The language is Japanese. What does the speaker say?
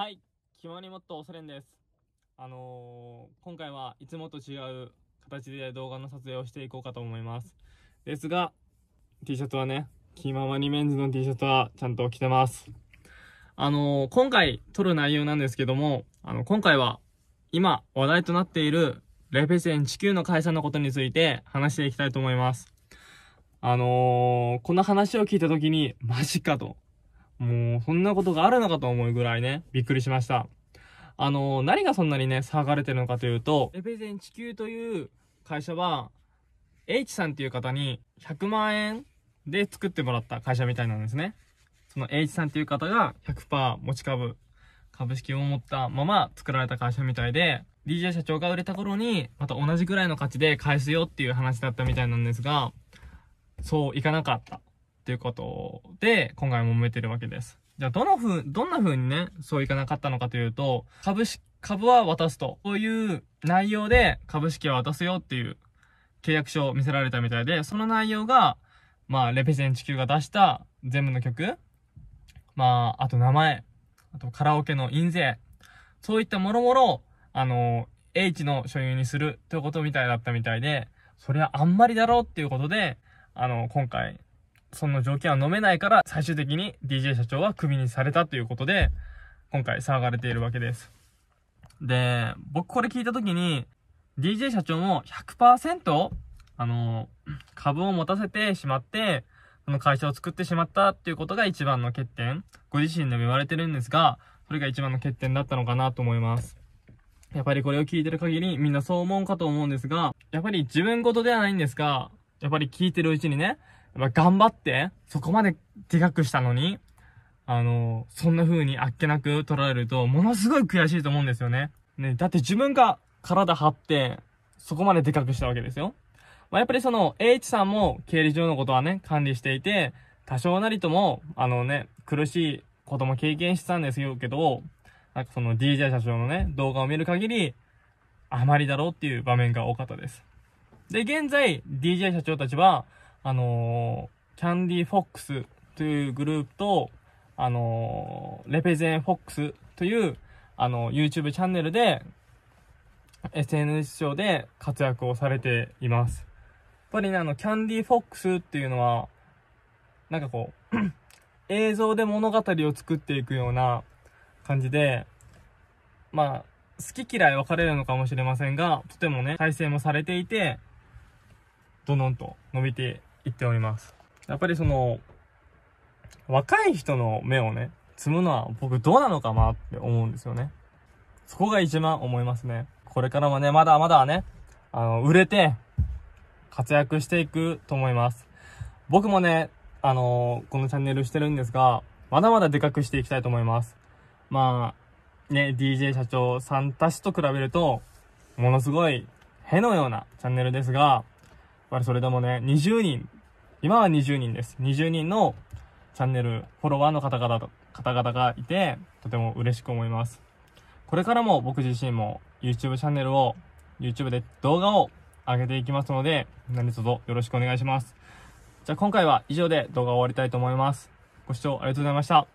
はい、決まりもっとおそれんです。あのー、今回はいつもと違う形で動画の撮影をしていこうかと思います。ですが、T シャツはね、キーママリメンズの T シャツはちゃんと着てます。あのー、今回撮る内容なんですけども、あの、今回は今話題となっているレペゼン地球の会社のことについて話していきたいと思います。あのー、この話を聞いた時に、マジかと。もう、そんなことがあるのかと思うぐらいね、びっくりしました。あの、何がそんなにね、騒がれてるのかというと、レペゼン地球という会社は、H さんっていう方に100万円で作ってもらった会社みたいなんですね。その H さんっていう方が100%持ち株、株式を持ったまま作られた会社みたいで、DJ 社長が売れた頃に、また同じぐらいの価値で返すよっていう話だったみたいなんですが、そういかなかった。ていうことで、今回揉めてるわけです。じゃあ、どのふう、どんな風にね、そういかなかったのかというと、株式、株は渡すと。こういう内容で株式は渡すよっていう契約書を見せられたみたいで、その内容が、まあ、レペゼン地球が出した全部の曲、まあ、あと名前、あとカラオケの印税、そういったもろもろ、あの、H の所有にするということみたいだったみたいで、それはあんまりだろうっていうことで、あの、今回、その条件は飲めないから、最終的に DJ 社長はクビにされたということで、今回騒がれているわけです。で、僕これ聞いた時に、DJ 社長も100%、あの、株を持たせてしまって、その会社を作ってしまったっていうことが一番の欠点。ご自身でも言われてるんですが、それが一番の欠点だったのかなと思います。やっぱりこれを聞いてる限りみんなそう思うかと思うんですが、やっぱり自分事ではないんですが、やっぱり聞いてるうちにね、まあ、頑張って、そこまででかくしたのに、あの、そんな風にあっけなく取られると、ものすごい悔しいと思うんですよね。ね、だって自分が体張って、そこまででかくしたわけですよ。まあ、やっぱりその、H さんも経理上のことはね、管理していて、多少なりとも、あのね、苦しいことも経験してたんですよけど、なんかその DJ 社長のね、動画を見る限り、あまりだろうっていう場面が多かったです。で、現在、DJ 社長たちは、あのー、キャンディ・フォックスというグループと、あのー、レペゼン・フォックスという、あのー、YouTube チャンネルで、SNS 上で活躍をされています。やっぱりね、あの、キャンディ・フォックスっていうのは、なんかこう、映像で物語を作っていくような感じで、まあ、好き嫌い分かれるのかもしれませんが、とてもね、再生もされていて、どんどんと伸びて言っております。やっぱりその、若い人の目をね、積むのは僕どうなのかなって思うんですよね。そこが一番思いますね。これからもね、まだまだね、あの、売れて、活躍していくと思います。僕もね、あのー、このチャンネルしてるんですが、まだまだでかくしていきたいと思います。まあ、ね、DJ 社長さんたちと比べると、ものすごい、へのようなチャンネルですが、まあ、それでもね、20人、今は20人です。20人のチャンネル、フォロワーの方々と、方々がいて、とても嬉しく思います。これからも僕自身も YouTube チャンネルを、YouTube で動画を上げていきますので、何卒よろしくお願いします。じゃあ今回は以上で動画を終わりたいと思います。ご視聴ありがとうございました。